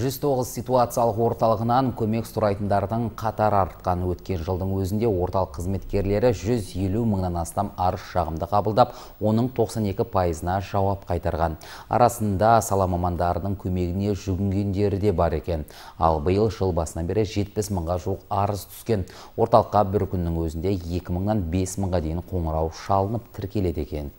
109 ситуациялық орталығынан көмек сұрайтындардың қатар артқан өткен жылдың өзінде орталық қызметкерлері 150 мыңнан астам арыз шағымды қабылдап, оның 92 пайызына жауап қайтарған. Арасында сала көмегіне жүгінгендері де бар екен. Ал биыл жыл басынан бері 70 мыңға жуық арыз түскен. Орталыққа бір күннің өзінде 2 мыңнан 5 мыңға дейін қоңырау шалынып тіркеледі екен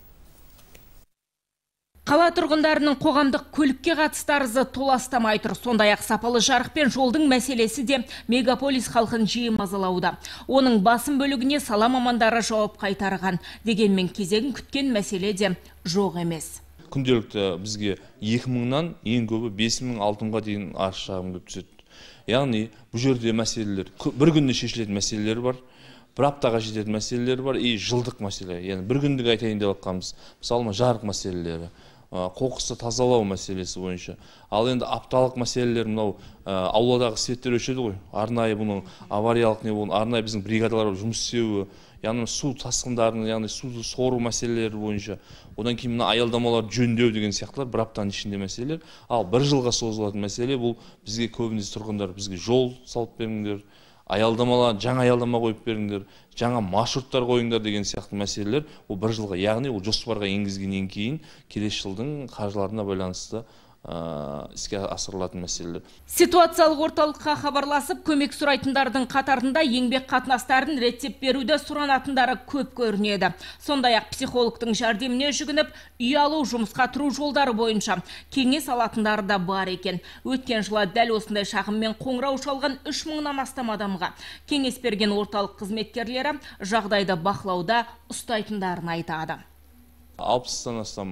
қала тұрғындарының қоғамдық көлікке қатысты арызы толастамай тұр сондай ақ сапалы жарық пен жолдың мәселесі де мегаполис халқын жиі мазалауда оның басым бөлігіне сала мамандары жауап қайтарған дегенмен кезегін күткен мәселе де жоқ емес күнделікті бізге екі мыңнан ең көбі бес мың алты мыңға дейін арыз шағым келіп түседі яғни бұл жерде мәселелер бір күнде шешілетін мәселелер бар бір аптаға жететін мәселелер бар и жылдық мәселе яғни бір күндік айтайын деп жатқанымыз мысалы жарық мәселелері қоқысты тазалау мәселесі бойынша ал енді апталық мәселелер мынау ауладағы светтер өшеді ғой арнайы бұның авариялық не болған арнайы біздің бригадалар жұмыс істеуі яғни су тасқындарын яғни суды сору мәселелері бойынша одан кейін мына аялдамаларды жөндеу деген сияқтылар бір аптаның ішінде мәселелер ал бір жылға созылатын мәселе бұл бізге көбінесе тұрғындар бізге жол салып беріңдер аялдамалар жаңа аялдама қойып беріңдер жаңа маршруттар қойыңдар деген сияқты мәселелер ол бір жылға яғни ол жоспарға енгізгеннен кейін келесі жылдың қаржыларына байланысты іске асырылатын мәселелер ситуациялық орталыққа хабарласып көмек сұрайтындардың қатарында еңбек қатынастарын реттеп беруді сұранатындары көп көрінеді сондай ақ психологтың жәрдеміне жүгініп үй алу жұмысқа тұру жолдары бойынша кеңес алатындары да бар екен өткен жылы дәл осындай шағыммен қоңырау шалған үш мыңнан астам адамға кеңес берген орталық қызметкерлері жағдайды бақылауда ұстайтындарын айтады алпыстан астам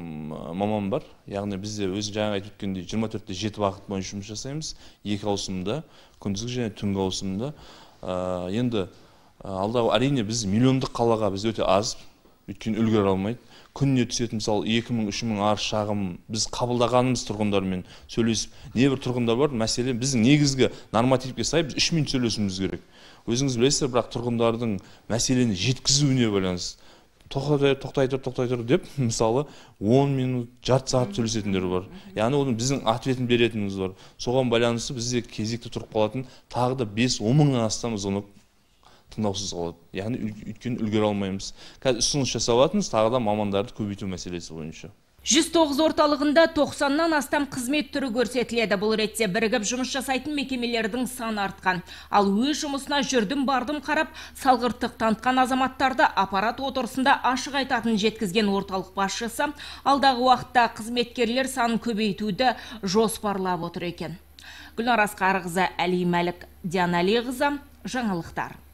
маман бар яғни бізде өзі жаңа айтып өткендей жиырма төртте жеті бағыт бойынша жұмыс жасаймыз екі ауысымда күндізгі және түнгі ауысымда енді алдағы әрине біз миллиондық қалаға біз өте аз өйткені үлгере алмайды күніне түсетін мысалы екі мың үш мың арыз шағым біз қабылдағанымыз тұрғындармен сөйлесіп небір тұрғындар бар мәселе біздің негізгі нормативке сай біз үш минут сөйлесуіміз керек өзіңіз білесіздер бірақ тұрғындардың мәселені жеткізуіне байланысты тоқтай тоқтай тұр тоқтай тұр деп мысалы 10 минут жарты сағат сөйлесетіндер бар яғни оның біздің ответін беретініміз бар соған байланысты бізде кезекте тұрып қалатын тағы да бес он мыңнан астам звонок тыңдаусыз қалады яғни өйткені үлгере алмаймыз қазір ұсыныс жасап жатырмыз тағы да мамандарды көбейту мәселесі бойынша 109 орталығында 90-нан астам қызмет түрі көрсетіледі. Бұл ретте бірігіп жұмыс жасайтын мекемелердің саны артқан. Ал өз жұмысына жүрдім бардым қарап, салғырттық тантқан азаматтарды аппарат отырысында ашық айтатын жеткізген орталық басшысы алдағы уақытта қызметкерлер санын көбейтуді жоспарлап отыр екен. Гүлнар Асқарқызы Әли Мәлік жаңалықтар